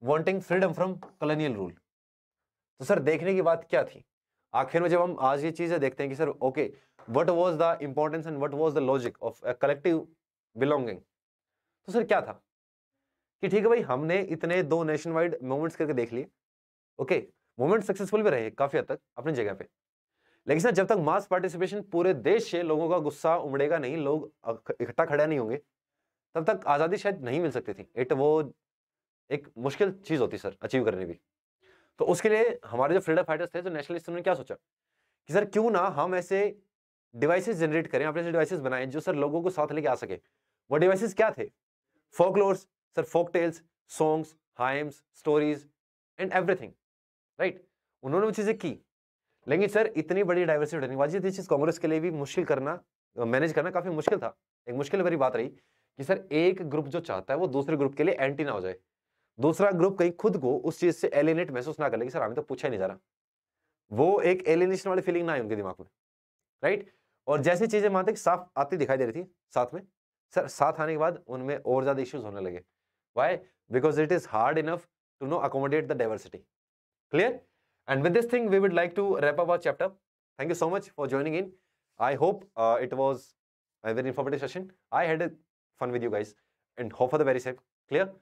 wanting freedom from colonial rule. तो sir देखने की बात क्या थी आखिर में जब हम आज ये चीज़ें देखते हैं कि sir okay what was the importance and what was the logic of collective belonging तो सर क्या था कि ठीक है भाई हमने इतने दो नेशन वाइड मूवमेंट्स करके देख लिए ओके okay, मूवमेंट सक्सेसफुल भी रहे काफी हद तक अपनी जगह पे लेकिन सर जब तक मास पार्टिसिपेशन पूरे देश से लोगों का गुस्सा उमड़ेगा नहीं लोग इकट्ठा खड़ा नहीं होंगे तब तक आज़ादी शायद नहीं मिल सकती थी इट वो एक मुश्किल चीज़ होती सर अचीव करने की तो उसके लिए हमारे जो फ्रीडम फाइटर्स थे जो नेशनलिस्ट उन्होंने क्या सोचा कि सर क्यों ना हम ऐसे डिवाइसेस जनरेट करें अपने ऐसे डिवाइसेस बनाएं जो सर लोगों को साथ लेके आ सके वो डिवाइसेस क्या थे folklores sir folk tales songs hymns stories and everything right उन्होंने वो चीज़ें की लेकिन सर इतनी बड़ी डाइवर्सिटी डरने वाली चीज़ कांग्रेस के लिए भी मुश्किल करना मैनेज करना काफ़ी मुश्किल था एक मुश्किल भरी बात रही कि सर एक ग्रुप जो चाहता है वो दूसरे ग्रुप के लिए एंटी ना हो जाए दूसरा ग्रुप कहीं खुद को उस चीज़ से एलिनेट महसूस ना कर ले कि सर हमें तो पूछा ही नहीं जा रहा वो एक एलिनेशन वाली फीलिंग ना आई उनके दिमाग में राइट और जैसी चीज़ें मानते कि साफ आती दिखाई दे रही थी साथ में सर साथ आने के बाद उनमें और ज़्यादा इश्यूज होने लगे why because it is hard enough to no accommodate the diversity clear and with this thing we would like to wrap up our chapter thank you so much for joining in i hope uh, it was a very informative session i had a fun with you guys and hope for the very same clear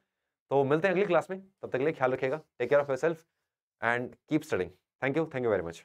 तो मिलते हैं अगली class में तब तक के लिए ख्याल रखिएगा take care of yourself and keep studying thank you thank you very much